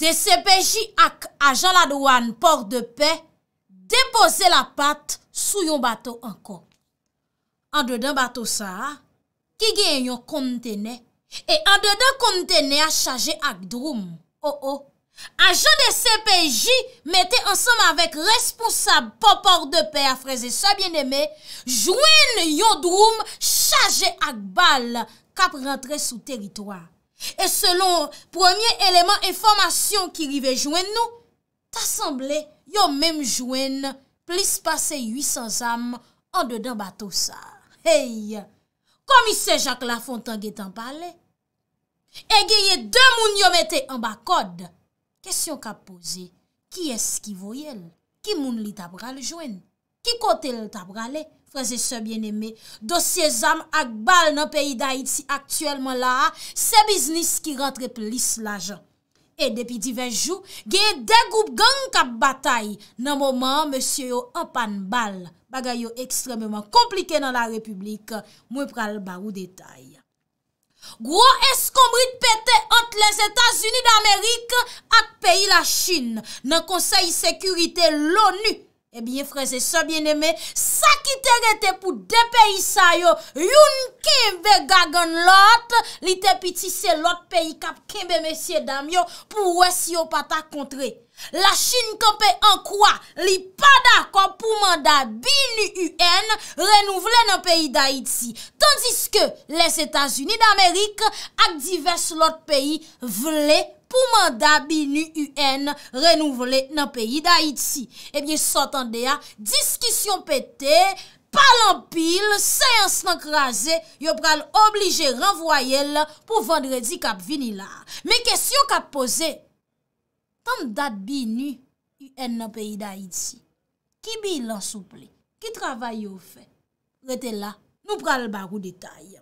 De sepeji ak ajan la douan port de pe, depose la pat sou yon bato anko. An dedan bato sa, ki gen yon kontene, e an dedan kontene a chaje ak droum. O oh, o, oh. ajan de sepeji mette ansanm avek responsab pou port de pe a freze sa bien eme, jwen yon droum chaje ak bal kap rentre sou teritoa. E selon premier eleman informasyon ki rive jwen nou, ta semble yon menm jwen plis pase 800 am an dedan ba tout sa. Hey, komi se Jacques Lafontan getan pale, e geye den moun yon mette an ba kod. Kesyon ka pose, ki es ki voyel, ki moun li tabral jwen, ki kote l tabral e? Fraze se bien eme, dosye zam ak bal nan peyi da iti aktuelman la, se biznis ki rentre plis la jan. E depi diven jou, genye degoup gang kap batay nan moman monsye yo apan bal. Bagay yo ekstrememan komplike nan la republik, mwen pral barou detay. Gwo eskombrit pete ant les Etats-Unis d'Amerik ak peyi la Chin nan konsey sekurite l'ONU. Ebyen eh freze, sebyen eme, sa ki te rete pou de peyi sa yo, yon kebe gagan lot, li te piti se lot peyi kap kebe mesye dam yo pou wè si yo pata kontre. La chine kepe an kwa, li pa da kom pou manda binu UN renouvle nan peyi da iti. Tandis ke les Etats-Unis d'Amerik ak divers lot peyi vle kwa. pou manda binu UN renouvle nan peyi da Iti. Ebyen, sotan deya, diskisyon pete, palan pil, seyans nan krasen, yo pral oblige renvoyel pou vendredi kap vinila. Men kesyon kap pose, tan dat binu UN nan peyi da Iti, ki bilan souple, ki travay yo fe, rete la, nou pral barou detay.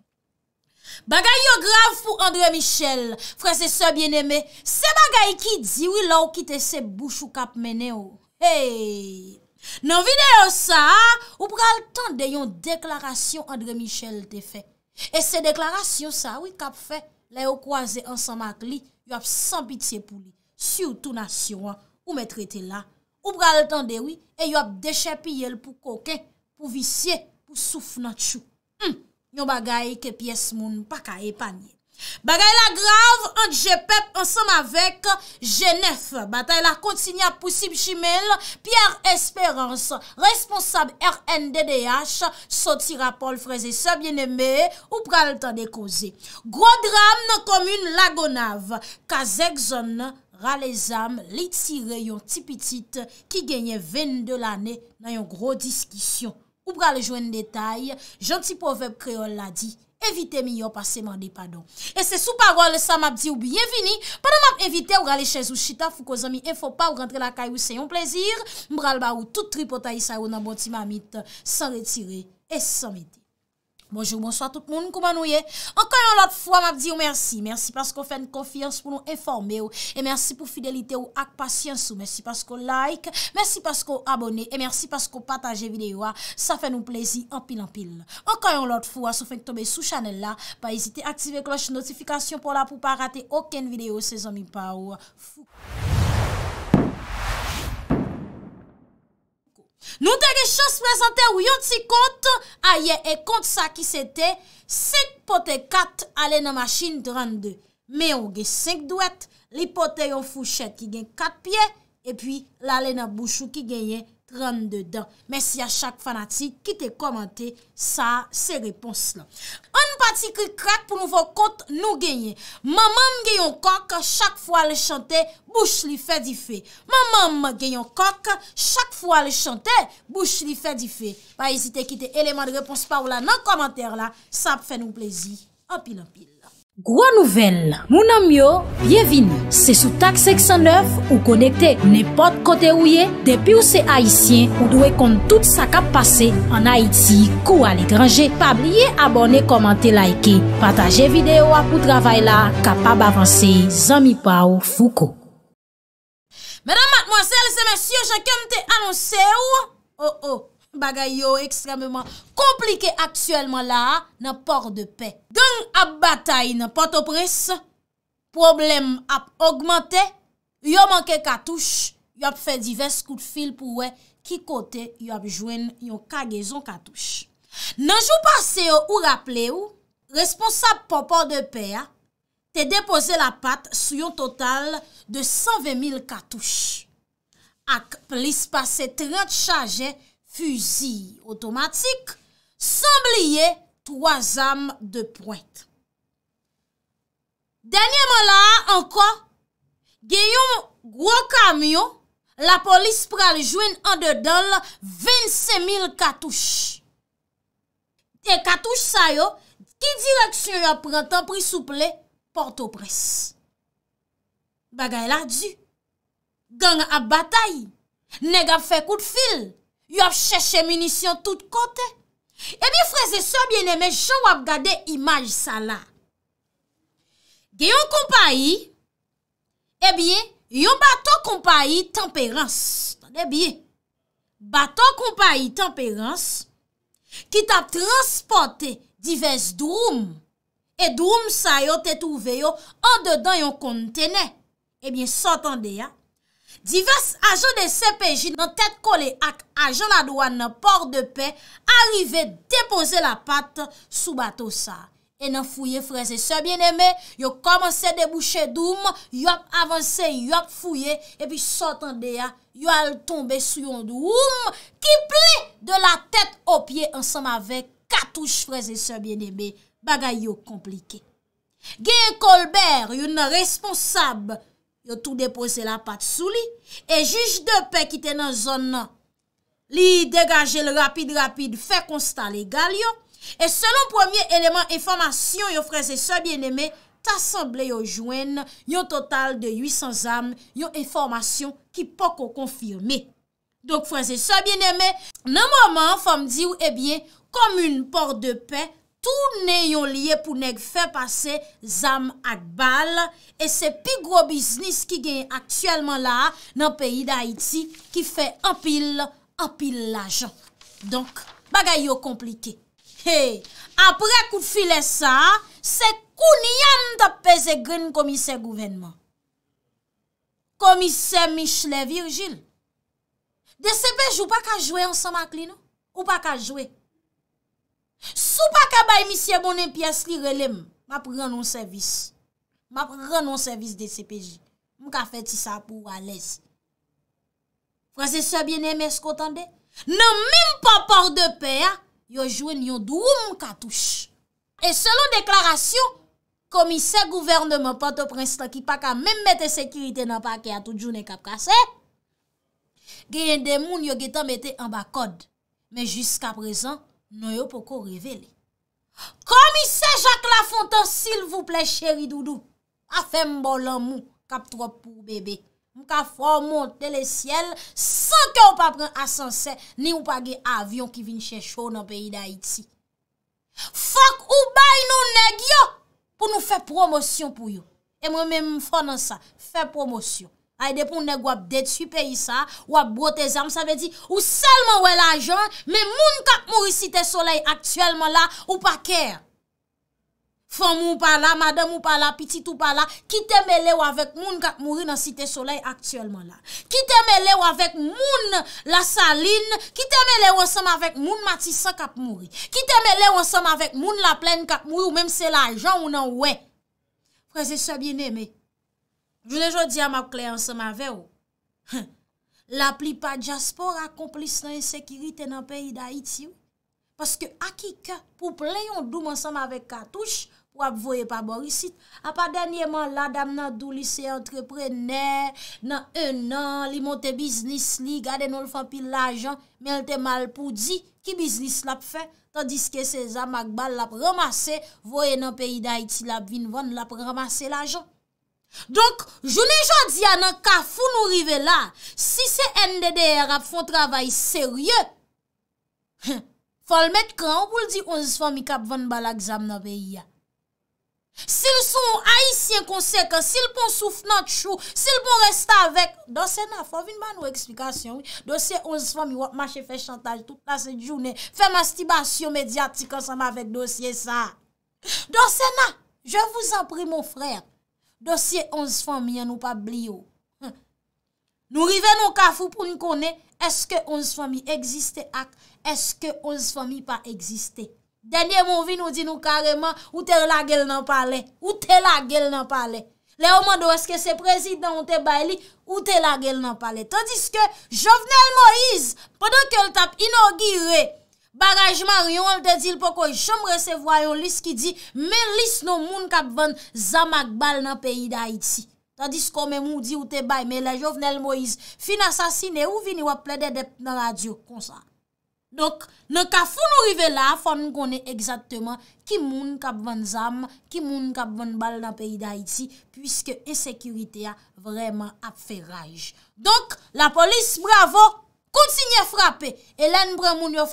Bagay yo grav pou Andre Michel, frese se bieneme, se bagay ki diwi la ou kite se bouchou kap mene ou. Hey, nan videyo sa, ou pral tan de yon deklarasyon Andre Michel te fe. E se deklarasyon sa ou kap fe, la yo kwaze ansan mak li, yop san pitiye pou li. Si ou tou nasyon an, ou me trete la, ou pral tan de wii, e yop deche piye l pou koke, pou visye, pou souf natchou. Yon bagay ke piyes moun paka e panye. Bagay la grav, anje pep ansam avek, jenef, batay la kontinya pousib chimel, piyar esperans, responsab RNDDH, soti rapol freze sa bieneme ou pral tan de koze. Gro dram nan komyun lagonav, kazek zon nan ralezam litire yon tipitit ki genye ven de lane nan yon gro diskisyon. Ou brale jwen detay, janti povep kreol la di, evite mi yo pase mande padon. E se sou parol sa map di ou biyevini, padan map evite ou brale chez ou chita fou kozami enfo pa ou rentre la kay ou se yon plezir, mbral ba ou toutri potayi sa ou nan boti mamit, san retire et san meti. Bonjou, monswa tout moun, koumanouye. Ankayon lot fwa, mabdi ou mersi. Mersi paskou fèn konfiyans pou nou informe ou. E mersi pou fidelite ou ak pasyans ou. Mersi paskou like. Mersi paskou abone. E mersi paskou pataje videyo a. Sa fè nou plezi anpil anpil. Ankayon lot fwa, sou fèn k tombe sou chanel la. Pa esite aktive kloche notifikasyon pou la pou pa rate oken videyo se zomi pa ou. Nou te ge chos prezante ou yon ti kont A ye e kont sa ki se te 5 pote 4 alen na masjin 32 Me yon ge 5 duet Li pote yon fouchet ki gen 4 pie E pi la alen na bouchou ki gen yen renn dedan. Mèsi a chak fanatik ki te komante sa se repons la. An pati ki krak pou nou vò kont nou genye. Mèm mèm genyon kok chak fwa le chante, bouch li fè di fè. Mèm mèm genyon kok chak fwa le chante, bouch li fè di fè. Ba esite ki te eleman de repons pa ou la nan komantèr la sa p fè nou plezi. Opil opil. Gwa nouvel, mounan myo, byevini, se sou tak seksyon 9 ou konekte nepot kote ou ye, depi ou se haisyen ou dwe kont tout sa kap pase an Haiti kou al ekranje, pa blye abone, komante, laike, pataje videyo apou travay la, kapab avanse, zami pa ou fouko. Mèdam mat mwansel, se mèsyo, jankèm te anonse ou, o o. Bagay yo ekstrèmèman komplike aktyèlman la nan por de pe. Gèng ap batay nan patopres, problem ap augmentè, yo manke katouche, yo ap fè divers kout fil pou wè ki kote yo ap jwen yon kagezon katouche. Nanjou pase yo ou rapple ou, responsab pa por de pe a, te depose la pat sou yon total de 120.000 katouche. Ak plis pase 30 chaje yon Fuzi otomatik, Sambliye, Troazam de pointe. Danyanman la, Ankon, Geyon, Gwo kamyon, La polis pral jwen an de don la, Veyn se mil katouche. Te katouche sayo, Ti direksyon yo prantan pri souple, Porto pres. Bagay la, Gyan ap batay, Neg ap fe kout fil, yo ap chèche munisyon tout kote, ebi freze sou biene men, chou ap gade imaj sa la. Gè yon kompa yi, ebi, yon baton kompa yi temperans, tan ebi, baton kompa yi temperans, ki tap transporte divers droum, e droum sa yo te touve yo, an dedan yon kontene, ebi, sotan de ya, Divers ajan de CPJ nan tet kole ak ajan la douan nan port de pe, arive depoze la pat sou bato sa. E nan fouye freze se bieneme, yo komanse debouche doum, yop avanse, yop fouye, e pi sotande ya, yo al tombe sou yon doum, ki ple de la tet opye ansam ave katouj freze se bieneme, bagay yo komplike. Gen Kolber yon nan responsab, yo tou depose la pat sou non. li, e juj de pe ki te nan zon nan, li degaje rapide rapide, fe konsta legal yo, e selon premier eneman informasyon, yo freze soye bieneme, tasemble yo jwen, yo total de 800 am, yo informasyon ki poko konfirme. Donk freze soye bieneme, nan moman fom di ou, ebyen, eh komoun port de pe, yo, Tou ne yon liye pou neg fè pase zam ak bal e se pi gro biznis ki gen aktuelman la nan peyi da Haiti ki fè apil, apil la jan. Donk, bagay yo komplike. Hey, apre kou filè sa, se koun yan da peze gren komise gouvenman. Komise Michele Virgil. De se pej ou pa ka jwe ansan mak li nou? Ou pa ka jwe? Sou pa ka bay misye bonen piyas li relem Map renon servis Map renon servis de CPJ Mou ka feti sa pou walez Fransese biene meskotande Nan menm pa port de per Yojwen yon doun mou katouche E selon deklarasyon Komise gouverne mou pato prensi Ta ki pa ka menm mette sekirite nan pa Ke atou djounen kap kase Geyen de moun yo getan mette An ba kod Men jusqu apresan Nou yo pou ko revele. Komi se Jacques Lafontan, sil vouple chéri doudou, a fe mbolan mou kap trope pou bebe, mou ka fwa moun tele siel, san ke ou pa pren asanse, ni ou pa gen avyon ki vin chè chou nan peyi da iti. Fok ou bay nou neg yo, pou nou fe promosyon pou yo. E mwen mwen mwen fwa nan sa, fe promosyon. Ay depon neg wap detu pe yisa, wap bro te zam, sa ve di, ou salman wè la jan, me moun kapmouri site solei aktuelman la, ou pa kèr. Fon moun pa la, madan moun pa la, pitit moun pa la, ki teme le wavèk moun kapmouri nan site solei aktuelman la. Ki teme le wavèk moun la salin, ki teme le wansam avèk moun matisa kapmouri. Ki teme le wansam avèk moun la plen kapmouri, ou mèm se la jan ou nan wè. Prese sebyen eme. Jou lejou di a map kley anseman ve ou. La pli pa jaspor akomplis nan yon sekirite nan peyi da iti ou. Paske akika pouple yon doum anseman ve katouche pou ap voye pa borisit. A pa denye man la dam nan dou lisey entreprene, nan enan li monte biznis li, gade nou l fan pil la jan, men l te mal pou di ki biznis lap fe. Tandis ke seza magbal lap ramase, voye nan peyi da iti lap vinvan, lap ramase la jan. Donk, jounen jodi anan ka foun nou rive la Si se NDDR ap foun travay serye Fon l met kran, wou l di onzis fòm i kap voun bala gzam nou ve yia Sil sou aisyen konsek, sil pon souf nant chou, sil pon resta avek Donk se na, fò vin ban nou eksplikasyon Donk se onzis fòm i wop manche fè chantage tout la se jounen Fè mastibasyon mediatik ansan ma vek donk se sa Donk se na, jounen jodi anan ka foun travay serye Dosye 11 fami an nou pa blyo. Nou rive nou kafou pou nou konen, eske 11 fami eksiste ak, eske 11 fami pa eksiste. Denye moun vi nou di nou kareman, ou te la gel nan pale, ou te la gel nan pale. Le omando eske se prezident te bayli, ou te la gel nan pale. Tandiske, Jovenel Moïse, podan ke l tap inogire, Bagajman ryon, te dil pokoy, jom resevoyon lis ki di, men lis nou moun kapvan zamak bal nan peyi da iti. Tadis kome moun di ou te bay, men la jovnel Moise, fin asasine ou vini wap ple de dep nan radio konsa. Donk, neka foun nou rive la, foun konen egzatman ki moun kapvan zam, ki moun kapvan bal nan peyi da iti, pwiske esekywite ya vreman apfe raj. Donk, la polis bravo, Poutinye frape, elen bramoun yo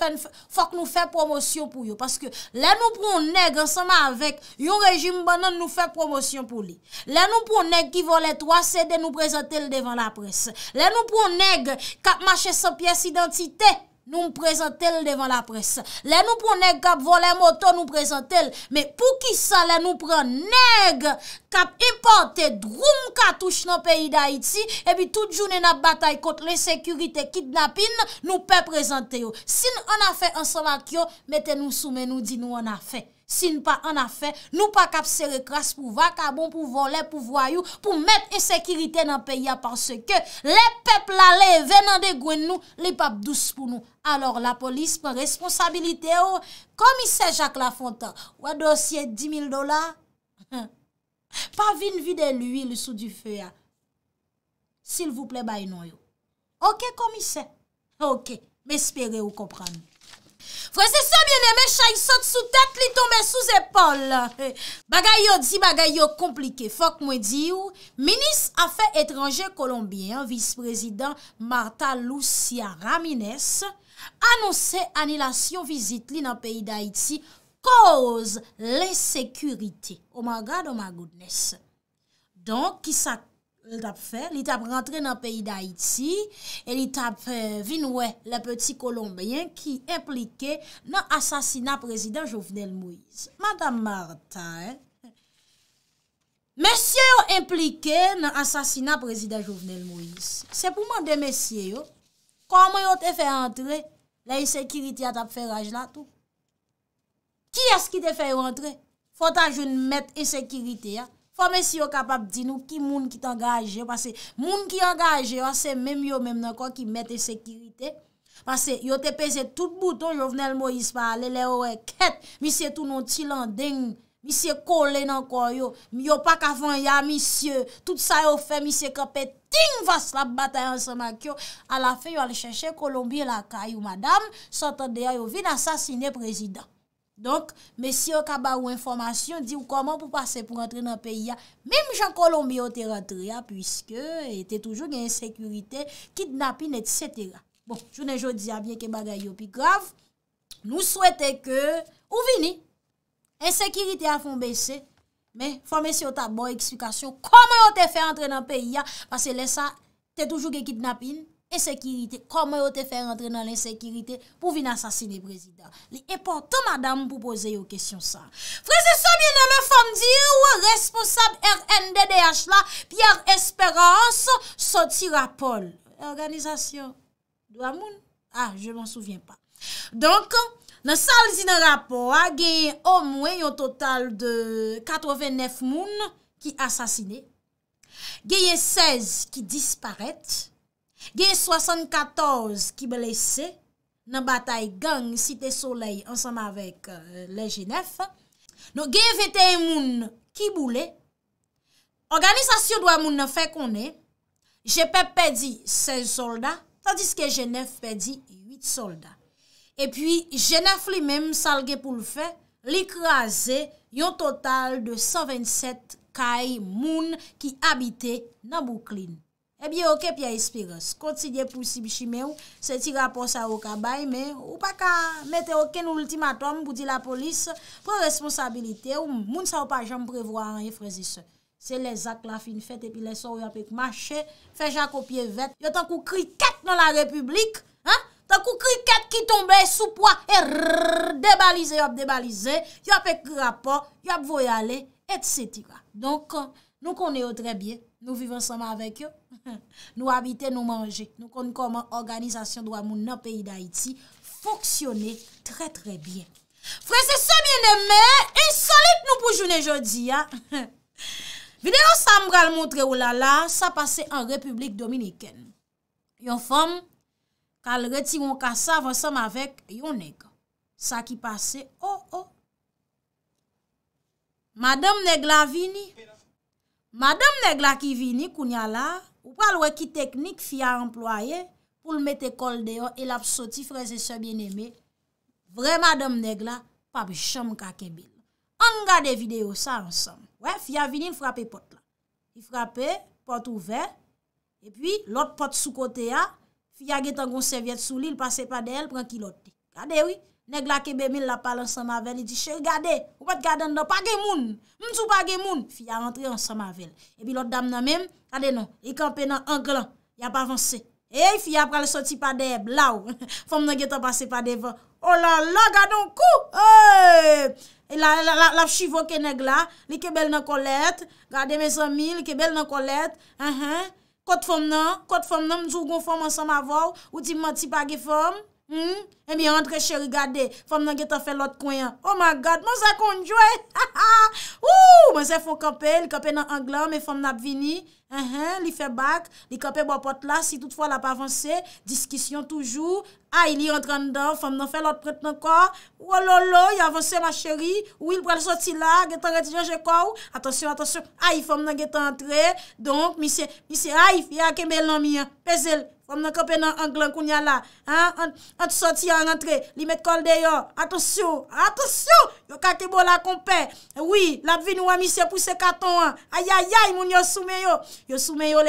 fok nou fe promosyon pou yo. Paske len nou proun neg ansama avèk yon rejim banan nou fe promosyon pou li. Len nou proun neg ki volet 3 CD nou prezante l devan la pres. Len nou proun neg kap mache 100 piyes identite. Nou m prezantel devan la pres. Le nou prou neg kap volen moto nou prezantel. Me pou ki sa le nou prou neg kap importe droum katouche nou peyi da iti. Ebi tout jounen ap batay kote le sekurite kidnapin nou pe prezantel. Sin an a fe ansan ak yo, meten nou soumen nou di nou an a fe. Sin pa an a fe, nou pa kapse re kras pou va kabon pou vo le pou voyou pou met e sekirite nan peya parce ke le pepl la le venan de gwen nou, li pap douz pou nou. Alors la polis pren responsabilite yo. Komise Jacques Lafontan, wad osye 10.000 dola? Pa vin vide l'huil sou du fe ya. Sil vouple bay nou yo. Ok komise? Ok, mespere ou kompran yo. Fwese se mwen eme chay sot sou tep li tombe sou zepol. Bagay yo di bagay yo komplike. Fok mwen di ou, Minis Afè Etranje Kolombien, Vice-President Marta Lucia Ramines, anonsè anilasyon vizit li nan peyi d'Haïti ko oz l'esekurite. Omagad oh omagoudnes. Oh Donk ki sa koum, Li tap rentre nan peyi d'Haïti e li tap eh, vinwe le peti Kolombien ki implike nan asasina prezident Jovenel Moïse. Madame Martin, eh. mesye yo implike nan asasina prezident Jovenel Moïse. Se pouman de mesye yo, koman yo te fè rentre la isekiriti a tap fè raj la tout? Ki as ki te fè rentre? Fota joun met isekiriti a. Fò mè si yo kapap di nou ki moun ki t'engage. Pase, moun ki engage, yo se mèm yo mèm nan kon ki mète sekirite. Pase, yo te pese tout bouton, yo vnen l'moisse pa alele ou e ket. Mi se tou non ti landeng, mi se kole nan kon yo. Yo pa kavan ya, mi se, tout sa yo fè, mi se kapè ting vas la batay ansan makyo. A la fè, yo alè chèche Kolombie lakay ou madame, sotan de ya yo vin asasine prezidant. Donk, mè si yo kaba ou informasyon, di ou koman pou pase pou rentre nan peyi ya, mèm jan kolombi yo te rentre ya, pwiske, ete toujou gen sekurite, kidnapin, etsetera. Bon, jounen jodi ya, mwen ke bagay yo pi grav, nou souwete ke ou vini, ensekirite a fon bese, mè, fon bese yo ta bon eksplikasyon, koman yo te fe rentre nan peyi ya, pase lè sa, te toujou gen kidnapin. Esekirite, kome yo te fè rentre nan esekirite pou vin asasine prezident. Li eporto madame pou pose yo kesyon sa. Frese sobyen nan me fang di ou responsab RNDDH la, pi ar esperans, soti rapol. Organizasyon, do amoun? Ah, je moun souvien pa. Donk, nan salzi nan rapol a, geye o mwen yo total de 89 moun ki asasine. Geye 16 ki disparette. Ge 74 kibelesse nan batay gang site soley ansama vek euh, le Genèf. Nou ge vete moun kiboule. Organisasyon dwa moun nan fe konen. Jepè pedi 16 solda, tadiske Genèf pedi 8 solda. E pi Genèf li men salge pou l fe likraze yon total de 127 kay moun ki abite nan Boukline. Ebi yo ke pya espirans. Kont si diye poussi bichi me ou, se ti rapport sa yo kabae, me ou pa ka mette oken ultimatom pou di la polis, pre responsabilite ou moun sa yo pa jom prevoa an ye frezi se. Se le zak la fin fete, epi le sor yo pek mache, fe jako pie vet, yo tan kou kriket nan la republik, tan kou kriket ki tombe soupwa, e rrrrrr, debalize yo pek debalize, yo pek rapport, yo pek voyale, et se ti ka. Donk, Nou konnen yo trebyen, nou vivansama avek yo. Nou habite, nou manje. Nou konnen koman organizasyon dwa moun nan peyi da iti, foksyone tre-trebyen. Fwese semen de mè, insolite nou pou jounen jodi ya. Vide nou sa mbral moutre ou lala, sa pase en Republik Dominiken. Yon fom, kal reti moun kasa, vansama avek yon neg. Sa ki pase, oh oh. Madame Neglavini, Madame Negla ki vini, kounya la, ou pral wè ki teknik fi a employe pou l met ekol deyo el ap soti freze se bieneme. Vre Madame Negla, papi chanm kake bil. An gade video sa ansam. Wè, fi a vini l frape pot la. Li frape, pot ouve, e pi lot pot sou kote ya, fi a getan goun serviet sou li, l pase pa dey el, pran ki loti. La dewi. Negla kebe mil la pale an samavel, e di, chè, gade, wè te gade an do, page moun, mzou page moun, fi a rentre an samavel, e bi lot dam nan mem, kade nou, e kampe nan an glan, ya pa avanse, e fi a pral se ti pa deb, laou, fom nan getan pase pa devan, olala, oh gade an kou, e laf chivou ke negla, li kebel nan kolet, gade me zanmi, li kebel nan kolet, kote fom nan, kote fom nan, mzou kon fom an samavel, ou ti mwen ti page fom, E mi rentre chè rigade, fòm nan getan fè lòt kwen, oh my god, man zè konjwe, ha ha, ou, man zè fò kapè, li kapè nan anglan, me fòm nan ap vini, li fè bak, li kapè bo pot la, si tout fò la pa avanse, diskisyon toujou, a, ili rentran dan, fòm nan fè lòt prèt nan kwa, ou alolò, y avanse la chèri, ou il pral soti la, getan reti jan jè kwa ou, atensyon, atensyon, aif, fòm nan getan antre, donk, mi se, mi se, aif, ya kemel nan mi, pezel, O mnen kopen nan anklan kounyala. An, an, an, an, sot. Ti a rentre. Li met kol de yo. Aten syo. Aten syo. Yo kak te bo la koupe. Oui. Lap vi nou amisi apouse katouan. Ayayayi. Moun yo soumeyo. Yo soumeyo.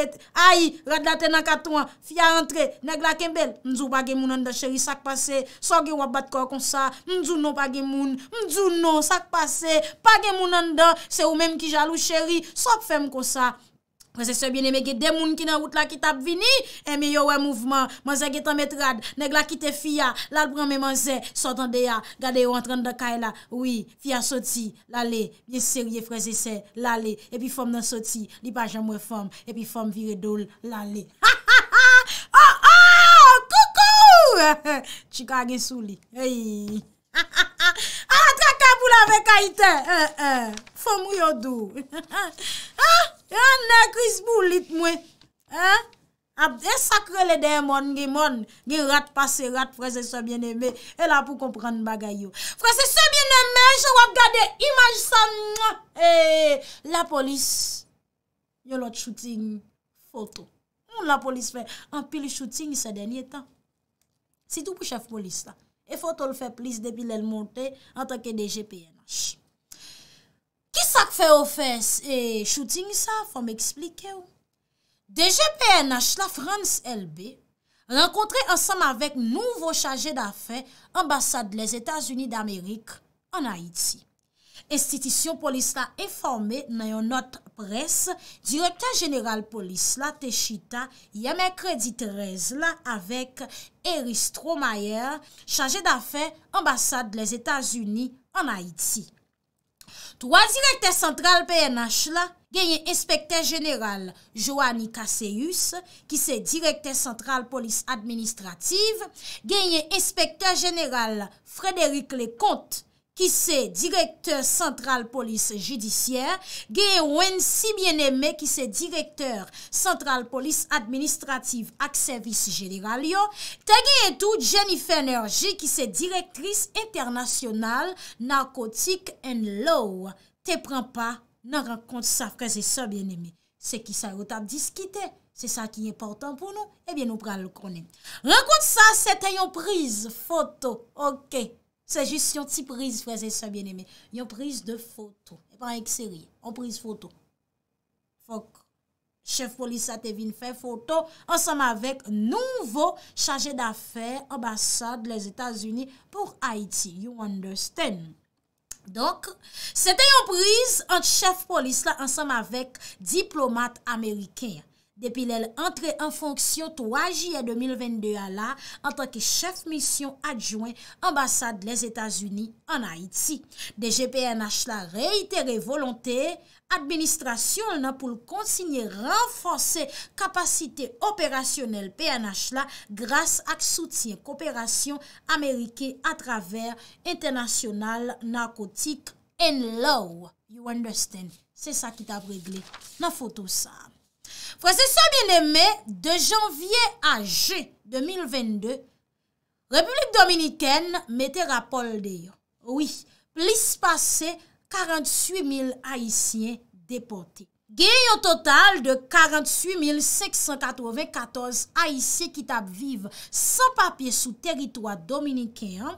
Ay. Rad date nan katouan. Fi a rentre. Neg la kebel. Mnjou pa genmoun an dan cheri sak pase. San ge wabat kor konsa. Mnjou non pa genmoun. Mnjou non sak pase. Pa genmoun an dan. Se ou menm ki jalou cheri. San fem konsa. Prese se bine me ge demoun ki nan wout la ki tap vini. E mi yo wè mouvman. Manze ge tan metrad. Neg la kite fia. La l pran me manze. Sotan de ya. Gade yo an tran de kay la. Oui. Fia soti. Lale. Ye ser, ye prese se. Lale. E pi fom nan soti. Li bajan mwen fom. E pi fom vire dole. Lale. Ha ha ha. Oh oh. Koukou. Chika gen sou li. Hey. Ha ha ha. Ha ah, tra kabou la vek a ite. Ha eh, ha. Eh! Fom ou yo do. Ha ha. Ha ha. Yon nan kris pou lit mwen. Ha? A sakre le dey moun. Gye moun. Gye rat pase rat. Frase se bien eme. E la pou kompran bagay yo. Frase se bien eme. Jwa wap gade imaj san. E la polis. Yon lot shooting foto. Moun la polis fè. An pil shooting se denye tan. Si tou pou chef polis la. E foto l fè plis depi l el monte. An tanke DGPN. Shhh. Kisa k fe ofes e choutin sa fò m eksplike ou? Deje PNH la France LB renkontre ansam avek nouvo chaje da fe ambasade les Etats-Unis d'Amerik an Haiti. Estitisyon polis la eforme nan yon not pres direkta general polis la Techita yame kredi 13 la avek Eristro Mayer chaje da fe ambasade les Etats-Unis an Haiti. Troye direkter sentral PNH la, genye inspekter jeneral Joani Kaseyus, ki se direkter sentral polis administrativ, genye inspekter jeneral Frédéric Lecomte, ki se direkteur central polis jidisyer, genwen si byen eme, ki se direkteur central polis administrativ ak servis jiliralyo, te genwen tou Jennifer Njerji, ki se direktris internasyonal narkotik en lo, te pren pa nan renkont sa freze sa byen eme. Se ki sa yo tap diskite, se sa ki important pou nou, ebyen eh nou pral konen. Renkont sa se tenyon priz foto, ok, Se jist yon ti priz fweze se bien eme. Yon priz de foto. Pan ek seri, yon priz foto. Fok, chef polis sa te vin fwez foto ansam avek nouvo chaje da fwez ambasade les Etats-Unis pou Haiti. You understand? Donk, se te yon priz an chef polis la ansam avek diplomat Amerikey. Depi lèl antre an fonksyon to aji ya 2022 ala an tanke chef misyon adjouen ambasade les Etats-Unis an Haiti. Deje PNH la reitere volontè, administrasyon lè nan pou l'konsigne renfonse kapasite operasyonel PNH la grase ak soutien kooperasyon Amerike a traver international narkotik en lou. You understand, se sa ki ta bregle nan foto sa. Fwese sa mene me, de janvye a je 2022, Republik Dominiken mette rapol deyo. Oui, plis pase 48000 haisyen depote. Gye yo total de 48694 haisyen ki tap vive san papye sou teritwa Dominiken,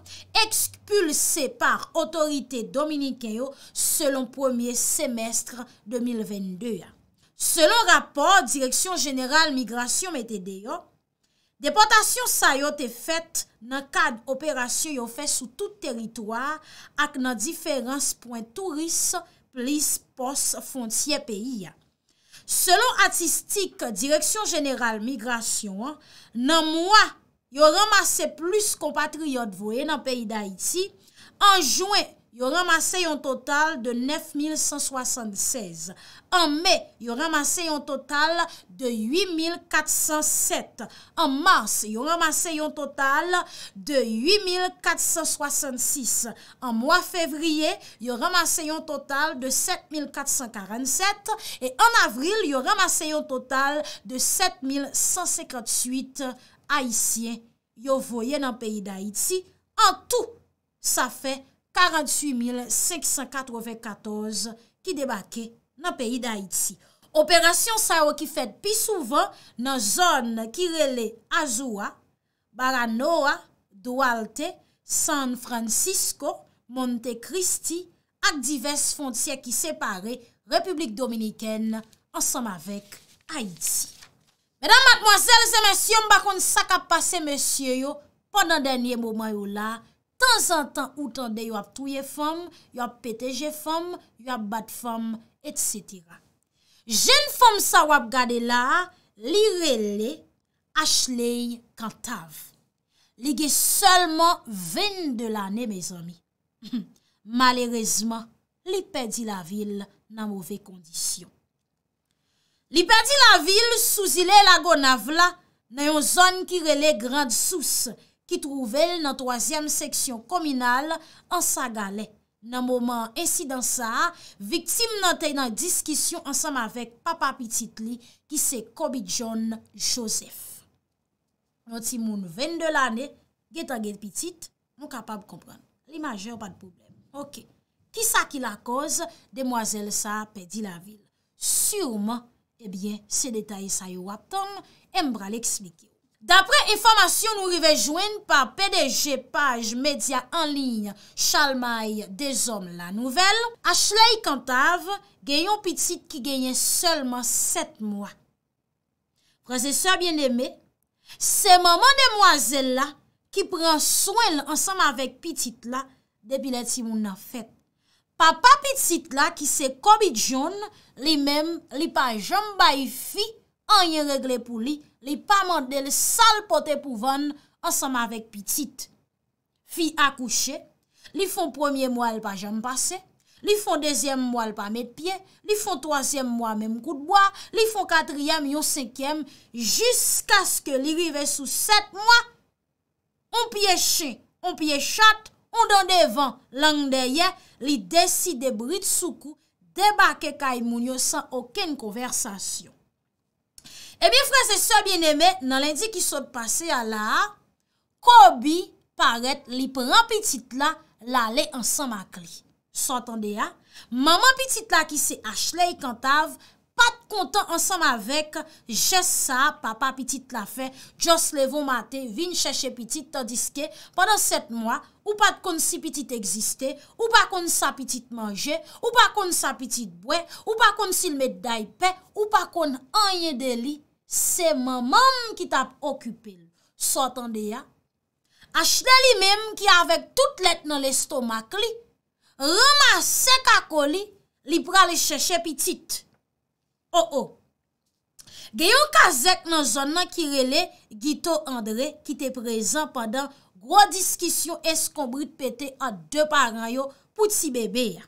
ekspulse par otorite Dominiken yo selon premier semestre 2022 ya. Selon rapor Direksyon General Migrasyon metede yo, depotasyon sa yo te fet nan kad operasyon yo fe sou tout teritoar ak nan diferans pouen touris plis pos fontye peyi ya. Selon atistik Direksyon General Migrasyon, nan mwa yo ramase plus kompatriyo dvoye nan peyi da iti anjouen anjouen yo ramase yon total de 9176. An me, yo ramase yon total de 8407. An mars, yo ramase yon total de 8466. An mwa fevriye, yo ramase yon total de 7447. En avril, yo ramase yon total de 7158 Haitien. Yo voye nan peyi d'Haiti. An tou, sa fe 8147. 48.594 ki debake nan peyi d'Haiti. Operasyon sa yo ki fet pi souvan nan zon ki rele Azoua, Baranoa, Doualte, San Francisco, Monte Christi ak divers fonciè ki separe Republik Dominikèn ansam avek Haiti. Mèdam matmoazèl, zè mèsyon bakoun sakap pase mèsyon yo pon nan denye mouman yo la mèsyon. Tan zan tan ou tan de yo ap touye fom, yo ap peteje fom, yo ap bat fom, et setira. Jen fom sa wap gade la, li rele, hach ley kantav. Li ge solman ven de la ne, me zomi. Malerezman, li pedi la vil nan mouve kondisyon. Li pedi la vil souzi le la gonav la, nan yon zon ki rele grande sousa. ki trouvel nan toasyem seksyon kominal an sa gale. Nan mouman ensi dan sa, viktim nan tey nan diskisyon ansam avek papa pitit li, ki se Koby John Joseph. Non ti moun ven de lan e, getan get pitit, moun kapab kompran. Li maje ou pa de poublem. Ok, ki sa ki la koz, demwazel sa pedi la vil. Surman, ebyen, se detay sa yo waptan, mbra li eksplike. Dapre informasyon nou rive jwen pa PDG page media an line Chalmay Dezom la nouvel, Achley Kantav genyon pitit ki genyen solman 7 mwa. Prese so a bien deme, se maman demwazel la ki pran swen ansam avek pitit la de bilet si moun an fet. Papa pitit la ki se kobidjon li mem li pa jom bay fi An yon regle pou li, li pa mande le sal pote pou van ansanman vek pitit. Fi akouche, li fon premier mwal pa jom pase, li fon deuxième mwal pa met pie, li fon troisième mwal mem koutboa, li fon katriyem yon sekyem, jisk aske li rive sou set mwa, on piye chen, on piye chat, on donde van lang de ye, li desi de brit soukou, debake kay moun yo san oken konversasyon. Ebyen eh fre se se bien eme nan lendi ki sot pase ala Kobi paret li pran pitit la la le ansan makli Sotande ya? Maman pitit la ki se achle yi kantav Pat kontan ansan mavek Je sa papa pitit la fe Jos levo mate vin cheshe pitit Tadiske padan set mwa Ou pat kon si pitit egziste Ou pa kon sa pitit manje Ou pa kon sa pitit bwe Ou pa kon si lme daype Ou pa kon anye deli Se mamam ki tap okupen, Sotan de ya, Achele li mem ki avek tout let nan lestomak li, Rema se kako li, Li pra li cheshe pitit. O oh, o. Oh. Geyon kazek nan zon nan kirele, Gito Andre, Ki te prezan padan, Gro diskisyon eskombrit pete a deparan yo, Poutsi bebe ya.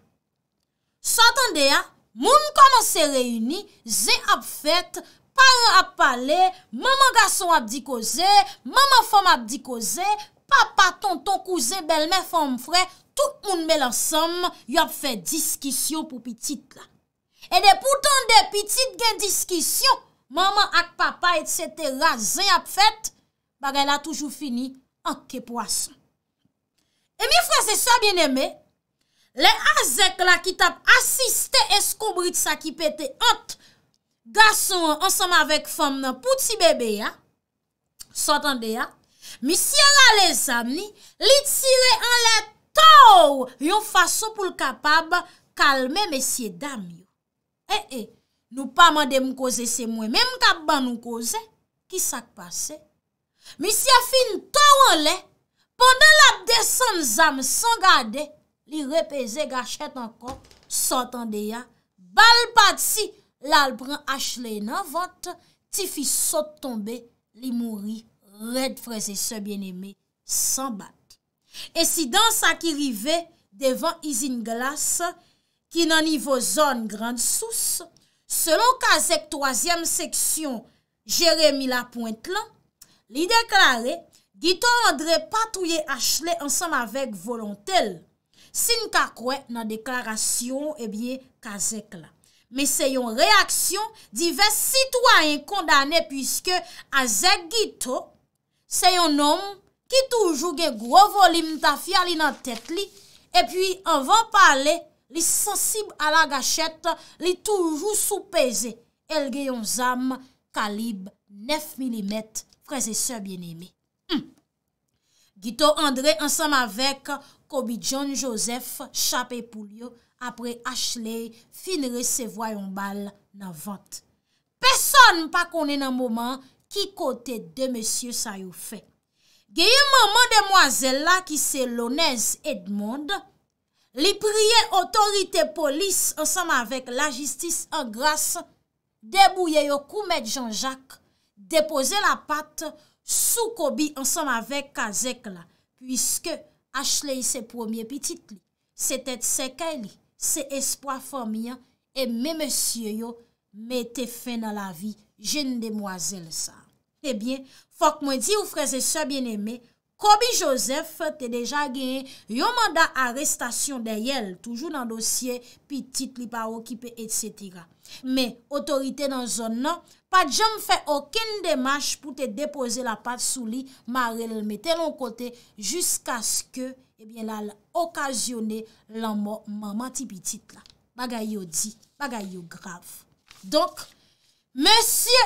Sotan de ya, Moun koman se reyuni, Ze ap fet, Paran ap pale, maman gason ap di koze, maman fom ap di koze, papa, tonton, kouze, belme, fom, fre, tout moun mel ansam, yon ap fe diskisyon pou pitit la. E de pou ton de pitit gen diskisyon, maman ak papa et sete la, zey ap fet, bagay la toujou fini, anke po asan. E mi fwese sa bien eme, le azek la ki tap asiste eskobrit sa ki pete antre, Gason ansem avèk fòm nan pouti bebe ya, Sotan de ya, Misya la le zam ni, Li tire anle tou, Yon fason pou l kapab, Kalme mesye dam yo. E e, nou pa mande mkose se mwen, Mem kap ban mkose, Ki sak pase? Misya fin tou anle, Pondan lap de san zam, San gade, Li repese gachet anko, Sotan de ya, Bal pati, lalbran hachle nan vant, ti fi sot tombe li mouri red freze se bieneme san bat. E si dans sa ki rive devan izin glas ki nan nivou zon grand sous, selon kazek toazyem seksyon jeremi la point lan, li deklare gito andre patouye hachle ansam avek volontel, sin ka kwen nan deklarasyon e eh bie kazek lan. Me se yon reaksyon divers sitwanyen kondane pwiske a zek Gito se yon nom ki toujou gen gro volim ta fiali nan tet li e pwi an van pale li sensib ala gachet li toujou soupeze el gen yon zam kalib nef milimet prese se bieneme. Gito Andre ansam avek Koby John Joseph chape poulyo apre Ashley finre se voyon bal nan vant. Peson pa konen nan mouman ki kote de monsye sa yon fe. Gye yon mouman de mwazel la ki se Lonez Edmond, li priye otorite polis ansanm avek la jistis angras, debouye yon koumet janjak, depose la pat soukobi ansanm avek Kazek la, puisque Ashley se promye pitit li, se tet seke li. Se espwa fòm yon, e mè mè sye yo, mè te fè nan la vi, jen de mwazel sa. Ebyen, eh fòk mwen di ou freze sè bien emè, Kobi Josef te deja gen yon mandat arrestasyon de yel, toujou nan dosye, pi tit li pa okipe, etc. Mè, otorite nan zon nan, pat jè m fè okèn de mwaj pou te depose la pat sou li, mè te lò kote, jysk aske, Ebyen eh la, l'okajyonè l'anmantipitit la. Bagay yo di, bagay yo grav. Donk, monsye,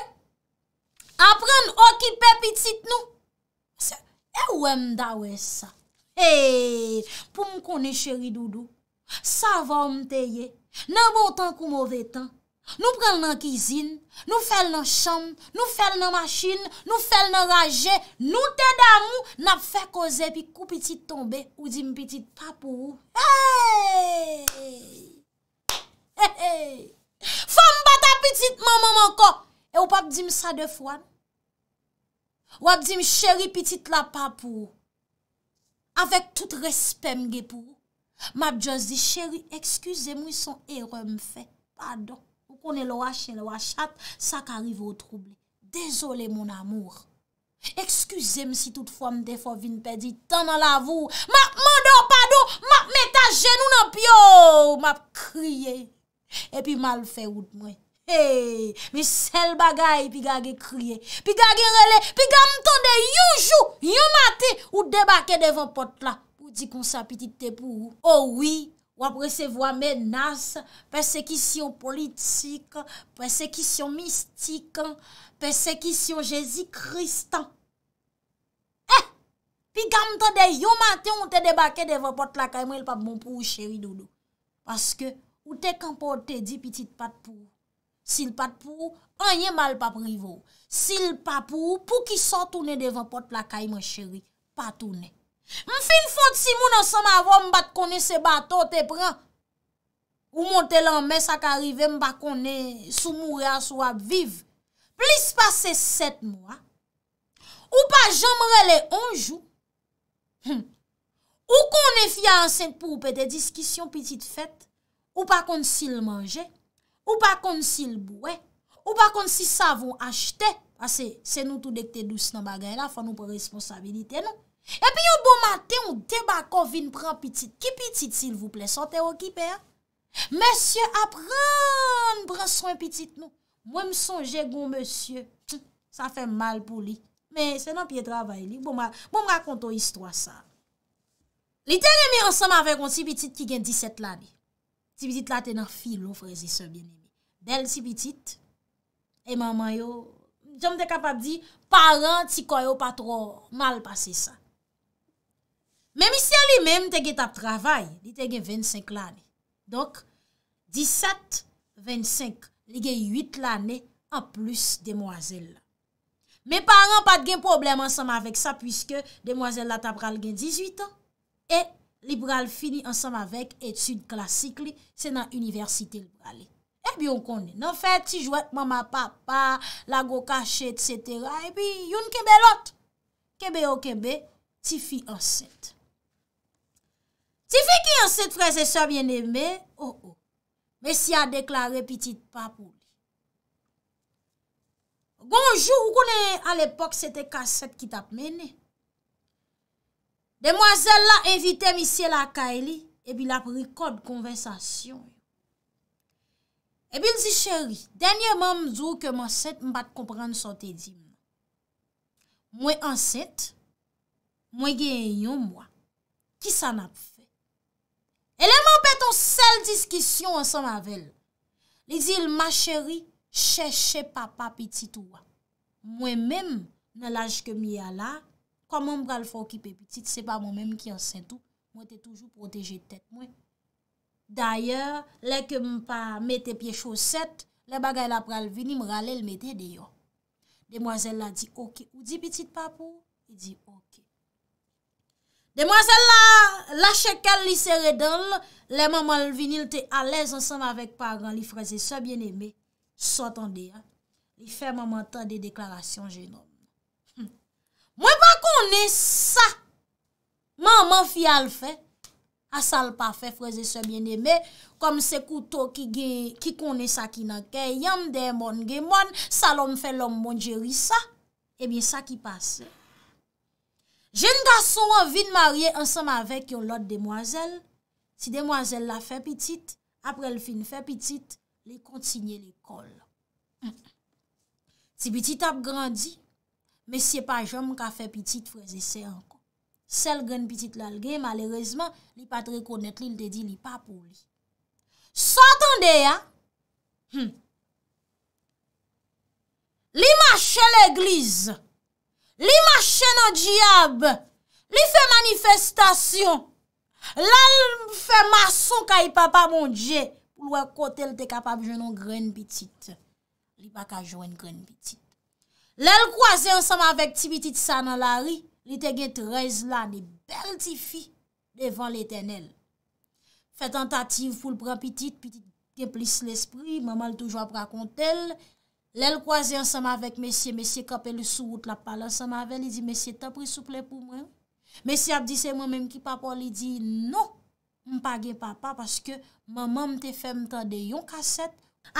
apren okipe pitit nou. E eh, ouè mda wè sa? E, eh, pou mkone chéri doudou, sa va mteye, nan mwotan kou mwove tan. Nou pren nan kizin, nou fèl nan chanm, nou fèl nan machin, nou fèl nan raje, nou te damou, nap fè koze pi kou piti tombe ou di m piti papou. Hey! Fèm bata piti mamamanko, e ou pap di m sa de fwane. Ou ap di m chéri piti la papou. Awek tout respèm ge pou. Map djons di chéri, ekskuse mou y son erom fè, padon. Pone lo a chen, lo a chat, sa kan rive o troubou. Dezolé, mon amour. Ekskusem si tout fwa mde fwa vin pe di tan nan la vou. Ma, mwado, pado, ma, meta jenou nan pyo. Ma kriye. E pi mal fe wout mwen. Hey, mi sel bagay, pi gage kriye. Pi gage rele, pi gam ton de yonjou, yon mati, ou debake devon potla. Ou di konsa pitite te pou ou. Ou wii. Ou apre se vwa menas, persekisyon politik, persekisyon mistik, persekisyon jezi kristan. Eh, pi gam te de yo maten ou te debake devan pot lakay mo el pap bon pou ou cheri dodo. Paske ou te kompote di pitit pat pou ou. Sil pat pou ou, anye mal pap rivo. Sil pat pou ou, pou ki sa toune devan pot lakay mo cheri, patoune. M fin fote si moun ansan m avon m bat kone se bato te pran Ou monte lan mes ak arive m bat kone sou moure a sou ap viv Plis pase set mwa Ou pa jomre le onjou hm. Ou kone fya ansen pou pete diskisyon pitit fete Ou pa kone si l manje Ou pa kone si l boue Ou pa kone si savon achete Ase se nou tou dek te dou snan bagay la fwa nou pou responsabilite nou E pi yo bou maten ou deba kon vin pran pitit Ki pitit sil vou ples, sote ou ki per Monsye apran, pran son pitit nou Mwen msonje goun monsye Sa fe mal pou bon, bon, li Men se nan piye travay li Bou mrakonto istwa sa Li ten remi ansam ave kon si pitit ki gen 17 la bi Si pitit la ten an filo frezi se bin Del si pitit E maman yo Jom de kapap di Paran ti koyo patro mal pase sa Mèm isè li mèm te gen tap travay, li te gen 25 lanè. Donk, 17, 25, li gen 8 lanè an plus demoiselle. Mèm paran pat gen problem ansam avèk sa, pwiske demoiselle la tap pral gen 18 an, e li pral fini ansam avèk etude klasik li, se nan universite li pralè. E bi yon konè, nan fè ti jwèt mama, papa, la go kachè, etc. E bi yon kebelot, kebe o kebe, ti fi ansènt. Si fi ki anset freze se vyen eme, o oh, o, oh. mesi a deklar repitit pa pou. Gonjou, ou konen al epok, sete kaset ki tap mene. Demwazel la, evite misi la kaeli, ebi la prikod konvensasyon. Ebi li si cheri, denye mam zou ke mwanset, mbat kompran sote di mwen. Mwen anset, mwen gen yon mwen, ki san apve. Eleman peton sel diskisyon ansan mavel. Li zil, ma cheri, chè chè papa piti touwa. Mwen menm nan laj ke mi ala, koman m pral fok ki pe piti, se pa mwen menm ki ansen tou, mwen te toujou proteje tet mwen. Daye, lè ke m pa mette pie choset, lè bagay la pral vini, m ralè l mette deyon. Demoiselle la di, ok, ou di piti de papou? Di, ok. Demoiselle la, la chèkèl li sè redèl, le maman vinil te alèz ansan avèk parran li frazè sè bienèmè, sò tondè ya. Li fè maman tè de deklarasyon genòm. Mwen pa konè sa, maman fè al fè, a sal pa fè frazè sè bienèmè, kom se koutò ki konè sa ki nan kè, yam dè moun gen moun, sa lom fè lom moun djeri sa, ebyen sa ki passe. jen da sou an vin marye ansam avek yon lot demwazel, si demwazel la fe pitit, apre l fin fe pitit, li kontinye li kol. Si pitit ap grandi, me se pa jom ka fe pitit, freze se anko. Sel gen pitit lalge, malerezman, li patre konet li, li te di ni papouz. Sot an de ya, li ma che l'eglize, Li ma chen an diyab, li fe manifestasyon, la fe mason kayi papa moun dje, ou lwa kote l te kapab jenon gren pitit. Li pa ka jenon gren pitit. Le l kwa ze ansama vek ti pitit sanan la ri, li te gen trez la, li bel ti fi, devan l etenel. Fe tentative ful pran pitit, pitit te plis l espri, maman l toujwa pra kontel, Lè l'kwaze ansama vek mesye, mesye kapèl souwout la pala ansama vek, li di, mesye, ta prisouple pou mwen? Mesye ap di, se mwen menm ki papa li di, non, mpa gen papa, paske mman mte fem tan de yon kaset.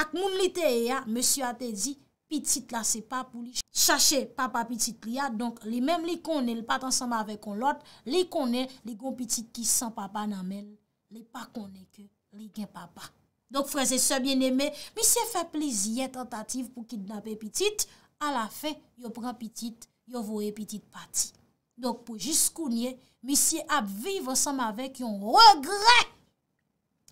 Ak moun li te e ya, mesye ate di, pitit la se pa pou li chache, papa pitit li ya, donk li menm li konen, li pat ansama vek kon lot, li konen, li kon pitit ki san papa nan men, li pa konen ki li gen papa. Donk freze se byen eme, misye fe pleziye tentative pou kidnap e pitit, a la fe, yo pran pitit, yo vore pitit pati. Donk pou jis kounye, misye ap viv osam avek yon regre,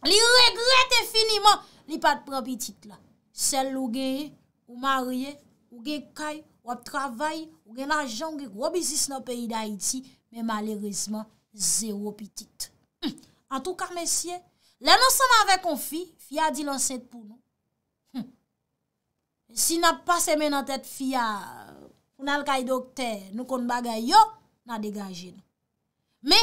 li regre tefiniman, li pat pran pitit la. Sel ou geye, ou marye, ou gey kay, ou ap travay, ou gen a jan gey robizis nan peyi da iti, men malerizman, zero pitit. An tou ka mesye, La nan seman ve kon fi, fi a di lan set pou, nou. Hm. Si nan pa semen nan tet fi a, pou nan al kay dokter, nou kon bagay yo, nan degaje, nou. Me,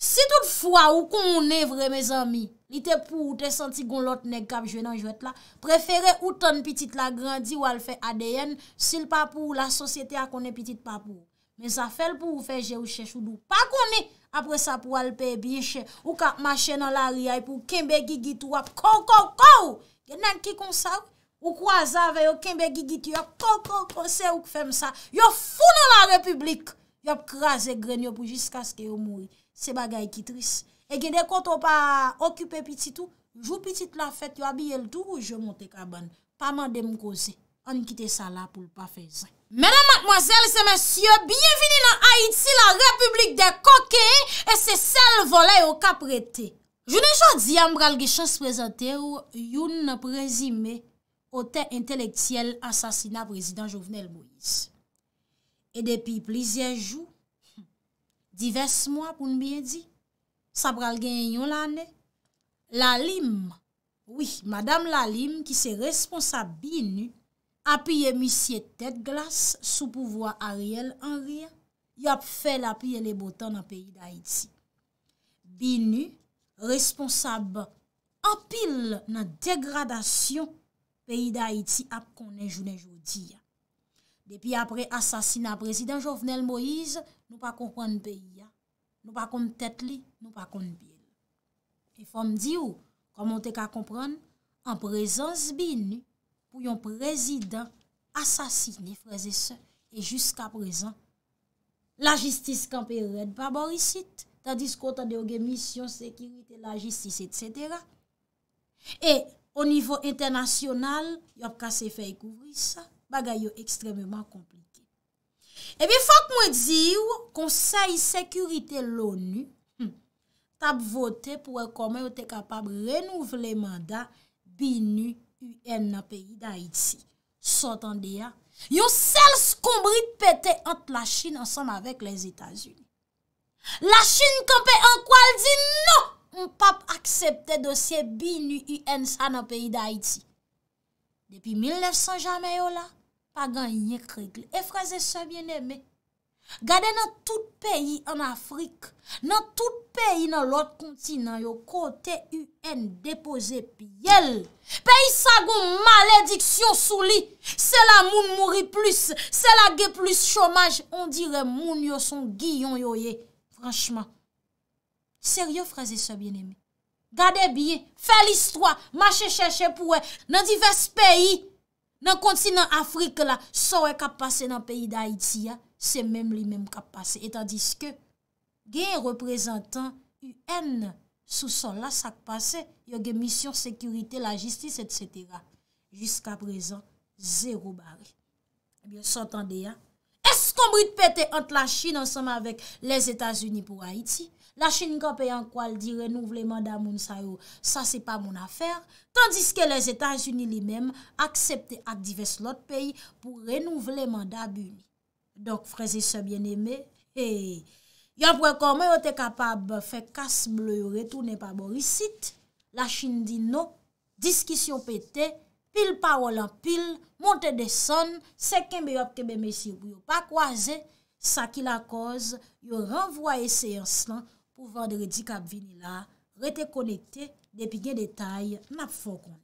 si tout fwa ou kon moun nevre, me zami, ni te pou ou te senti goun lot nekab, jwen nan jwet la, prefere ou ton pitit la grandi ou al fe ADN, sil pa pou ou la sosyete a kon ne pitit pa pou. Me zafel pou ou fe je ou che chou dou. Pa kon ne... Apre sa pou alpe biyeche, ou ka mache nan la riay pou kimbe gigi tou ap kou kou kou. Gen nan ki konsa ou, ou kwa zave ou kimbe gigi tou ap kou kou konsa ou kou fèm sa. Yo foun nan la republik, yo ap kraze gren yo pou jiska skè yo moui. Se bagay ki tris. E gen de kont ou pa okype piti tou, jou piti la fèt yo abye l tou ou jo monte kaban. Paman de mkose. an kite sa la pou pa fe zan. Mèdam matmozèl, se mèsyè, biyevini nan Haïti, la republik de koke, e se sel vole yo ka prete. Jounè jò di yam bralge chans prezante ou youn prezime o te intelektiyel asasina prezident Jovenel Bounis. E depi plizyejou, divers mwa pou nbiye di, sa bralge yon lanè, Lalim, oui, madame Lalim ki se responsa binu apiye misye tet glas sou pouvoa Ariel Anria, yop fel apiye le botan nan peyi da Haiti. Binu, responsab apil nan degradasyon peyi da Haiti ap konen jounen joudiya. Depi apre asasina prezident Jovenel Moïse, nou pa konpon peyi ya, nou pa konpon tet li, nou pa konpon peyi. E fom di ou, komon te ka konpon, an prezans binu, pou yon prezident asasini, feze se, e jusqu'a prezant. La jistis kampe red pa borisit, ta diskota de yon gemisyon, sekirite, la jistis, etc. E, o nivou internasyonal, yon kase fe yi kouvri sa, bagay yo ekstrememan komplite. E bi fok mwen diw, konsey sekirite l'ONU, tab vote pou wè kome yote kapab renouv le mandat binu UN nan peyi da iti, sotan deya, yon sel skombrit pete ant la chine ansan avèk les Etats-Unis. La chine kapè an kwa al di nou, m pap aksepte dosye binu UN sa nan peyi da iti. Depi 1900 jamè yo la, pa ganye kregle, e fraze se bienemè. Gade nan tout peyi an Afrik, nan tout peyi nan lot kontinan yo, kote UN depoze piyel. Peyi sa goun malediksyon sou li, se la moun mouri plus, se la ge plus chomaj, on dire moun yo son giyon yo ye. Franchman, seryo fraze se bien eme. Gade biye, fe l'istwa, mache cheche pou we, nan divers peyi, nan kontinan Afrik la, so we ka pase nan peyi da Haiti ya. Se menm li menm kap pase. Etan diske gen reprezentan UN sou son la sak pase. Yo gen misyon, sekurite, la jistise, etc. Jiska prezan, zero bari. Eh S'entande ya? Es kon brite pete ant la Chine ansanman vek les Etats-Unis pou Haiti? La Chine kap e an kwal di renouvleman da moun sa yo. Sa se pa moun afer. Tandiske les Etats-Unis li menm aksepte ak divest lot peyi pou renouvleman da bu ni. Donk freze sebyen eme, e, yon prekoman yon te kapab fek kasm le yon retounen pa borisit, la chini di nou, diskisyon pete, pil parola pil, monten de son, sekenbe yop tebe mesi wyo pa kwa ze, sa ki la koz, yon renvoye se yon slan, pou vande redikab vini la, rete konekte, depi gen detay, nap fokon.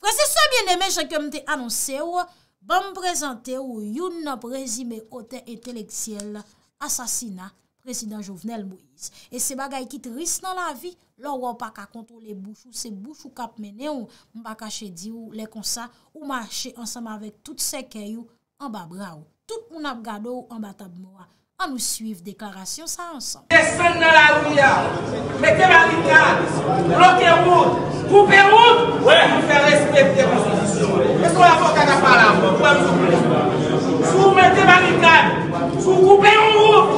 Freze sebyen eme, jenke mte anonser wyo, Ban m prezante ou youn nap rezime ote enteleksiyel asasina prezident Jovenel Moïse. E se bagay ki tris nan la vi, lor wap ak kontrole bouchou, se bouchou kap mene ou m baka chedi ou lekonsa ou mache ansam avek tout se keyou an ba bra ou. Tout moun ap gado ou an ba tab moua. On nous suivre déclaration sans ensemble. Descendre dans la rue, mettez la barricade, bloquez route, coupez route, pour faire respecter la constitution. Est-ce qu'on a fait la à la Si vous mettez la barricade, sous vous coupez route,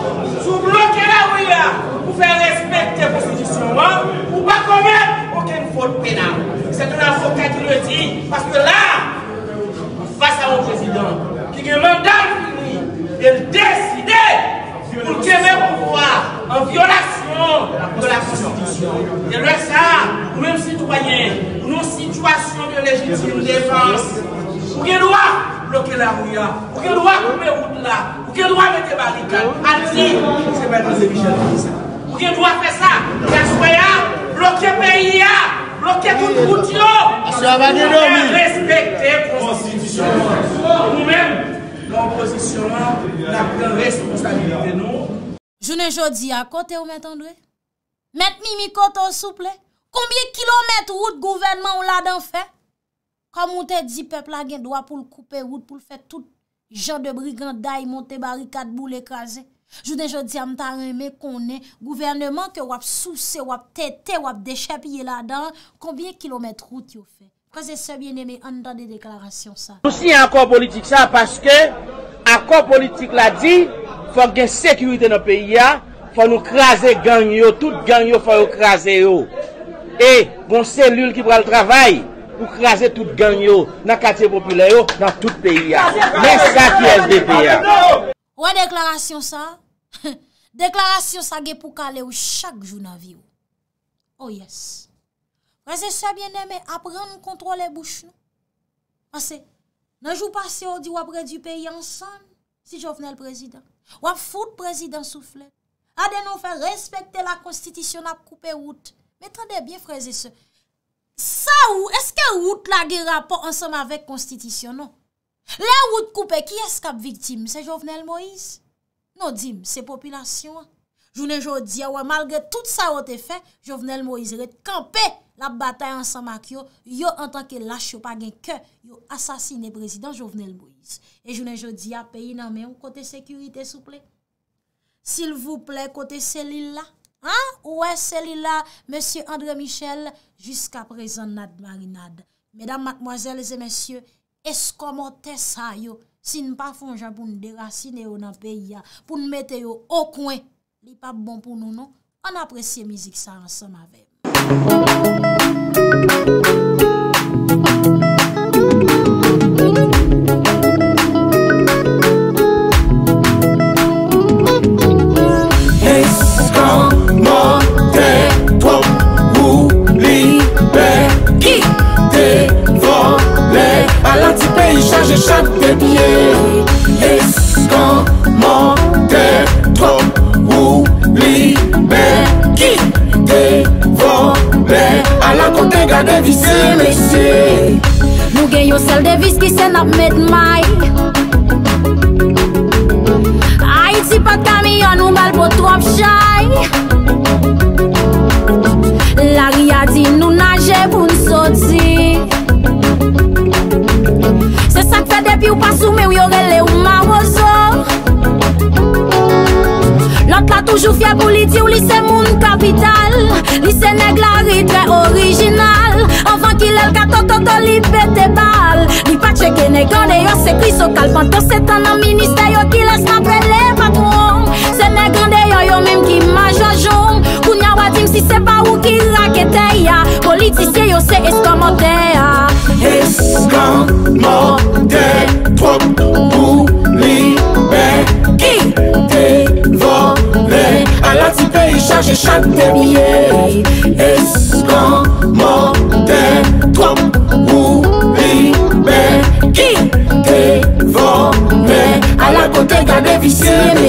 vous bloquez la rue, pour faire respecter la constitution, vous hein? ne pas commettre aucune faute pénale. C'est un avocat qui le dit, parce que là, face à un président qui a un mandat fini, il décide pour tuer mes pouvoir en violation de la Constitution. Et le ça, nous-mêmes citoyens, nous une situation de légitime défense. Pour le droit bloquer la rue hein? Pour le droit couper route là Pour le droit mettre barricades à dire c'est pas de Michel Pour droit faire ça Cassoya, bloquer pays hein? bloquer toute route. Respecter la Constitution. Nous-mêmes, Bon posisyonman, non? la kwen ve sou konstabilite nou. Jounen jodi a kote ou met andwe? Met mimi kote ou souple? Kombye kilomet route gouvernman ou la dan fe? Kwa moun te di pepla gen dwa pou l koupe route, pou l fe tout jan de briganday monte barikat bou l e kaze. Jounen jodi a mta reme konen, gouvernman ke wap souse, wap tete, wap deche piye la dan, kombye kilomet route yo fe? Kwa se sebyen eme an dan de deklarasyon sa. Nou si an kon politik sa, paske an kon politik la di, fwa gen sekurite nan peyi ya, fwa nou kraze ganyo, tout ganyo fwa yo kraze yo. E, gon selul ki pral travay, yo kraze tout ganyo, nan kate popyla yo, nan tout peyi ya. Men sa ki es de peyi ya. Ou an deklarasyon sa? Deklarasyon sa gen pou kale yo chak jounan vi yo. Ou yes. Ese sebyen eme, apren nou kontrole bouch nou. Ase, nan jou pas se ou di wap redu peyi ansan, si Jovenel prezident. Wap foud prezident souflet. A den nou fè respekte la konstitisyon ap koupe wout. Metan de byen freze se. Sa ou, eske wout la girap ansem avèk konstitisyon nou? Le wout koupe, ki eskap viktim? Se Jovenel Moïse? Non dim, se popilasyon. Jounen jò di, wè malge tout sa wote fè, Jovenel Moïse retkampè. La bataye an sa mak yo, yo an tanke lache yo pa gen ke, yo asasine prezident Jovenel Bouiz. E jounen jodi a peyi nan men, ou kote sekurite souple? Sil vouple kote selil la? Ha? Ouwe selil la, monsie André Michel, jusqu'a prezen nad marinade. Medan makmoazelze monsie, eskomote sa yo? Si n pa fonja pou n derasine yo nan peyi ya, pou n mette yo okwen, li pa bon pou nou nou, an apresye mizik sa an sa ma vey. Thank you. Sèl de viski sè nap met may A iti pat kamiyon ou mal potrop chay Lag yadi nou nage pou n soti Sè sak fè depi ou pasou mè ou yorele ou ma Toujou fye pou li di ou li se moun kapital Li se neg la ri tre orijinal Anvan ki lel ka to to to li be te bal Li pache ke negande yo se kri so kalpant To se tan nan minister yo ki les nabre le patouan Se negande yo yo menm ki majajouan Kou nyawa dim si se pa ou ki rakete ya Politisye yo se eskomode ya Eskomode Trok pou li be J'ai chaque chante des billets. Est-ce qu'on m'entend trop ou mais qui te vendait à la côté d'un déficit?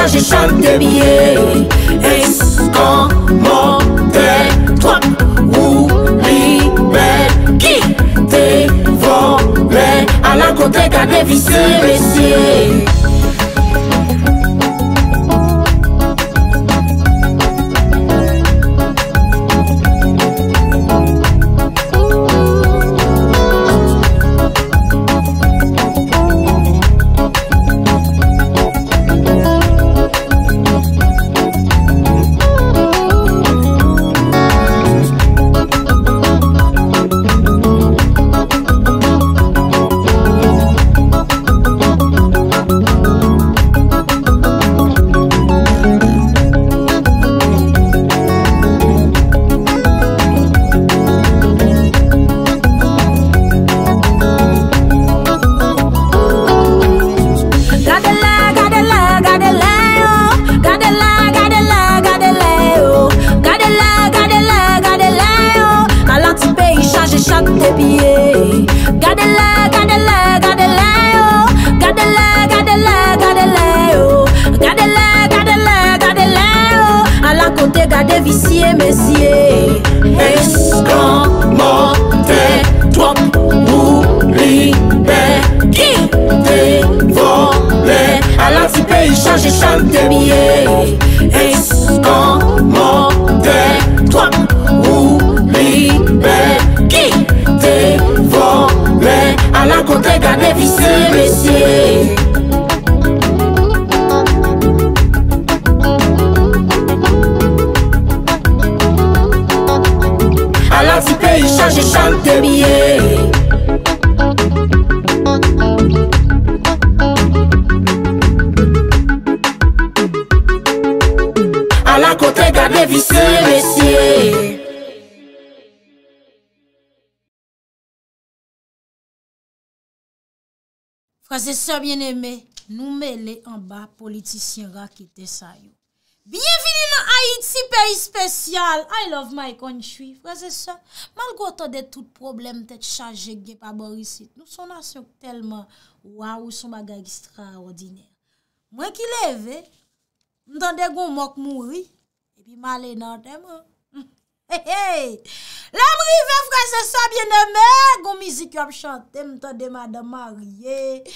ça j'échappe des billets Escamandais Toi ou libère Qui t'est volé À la côté d'un dévissé messieurs Sè lè sèye. Frase sè, bien emè, nou mè lè an ba politisyen rakite sa yon. Bien vile nan Haiti, peri spèsyal. I love my country. Frase sè, man gò tò dè tout problem tè t'chage gè pa borisit. Nou son asyon telman wawous ou magagistra ordine. Mwen ki lè vè, mwen tò dè gò mok moun ri. E Pimale nan temo He he Lamri ve freze se bieneme Gou mizi ki ap chante Mton de madan marye e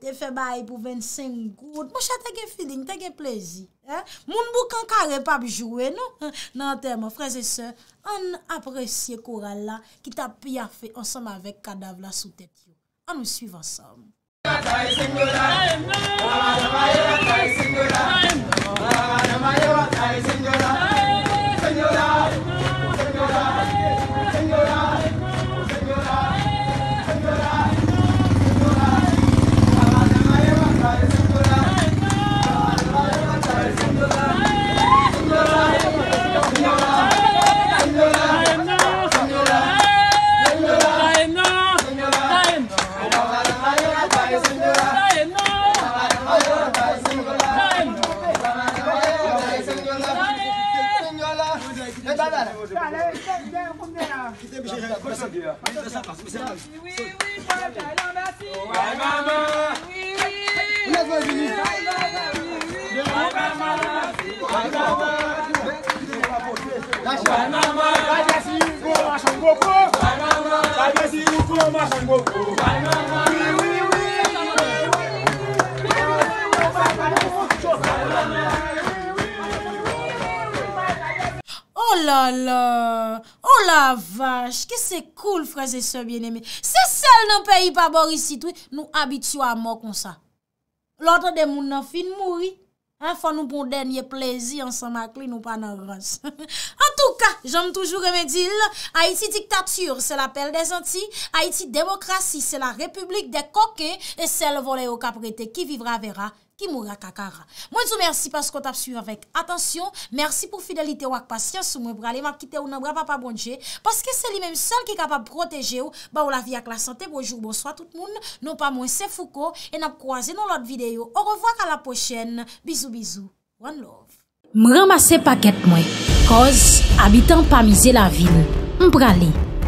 Te fe bay pou 25 gout Mou chate ge feeling, te ge plezi Moun bou kan kare pa bi jowe Nan temo freze se An apresye koura la Ki ta pi afe ansam avek Kadab la sou te pye An ou suiv ansam Ame Ame 哎呦！我最牛了，最牛了，最牛了。Kite bichèk, jente fi chande yo Se λ scan anse, misè nan Oh la la, oh la vache, ke se koul fraze se bien eme. Se sel nan peyi pa bor isi, nou abitua a mok kon sa. L'otre de moun nan fin moui, an fa nou bon denye plezi an san makli nou pa nan rase. An tou ka, jom toujou remedil, Haiti diktatur se la pelle de zanti, Haiti demokrasi se la republik de koke, e sel vole yo kaprete ki vivra vera. Ki mou ra kakara. Mwen zou mersi pasko tap suyve vek. Atensyon, mersi pou fidelite wak pasyansou mwen brale. Mwen kite ou nan bra pa pa bondje. Paske se li menm san ki kapap proteje ou. Ba ou la vi ak la sante. Bojou bonso a tout moun. Non pa mwen se fouko. E nan kouaze nan lot videyo. Ou revwak a la pochene. Bizou, bizou. One love. Mwen ramase paket mwen. Koz, abitan pa mize la vil. Mwen brale.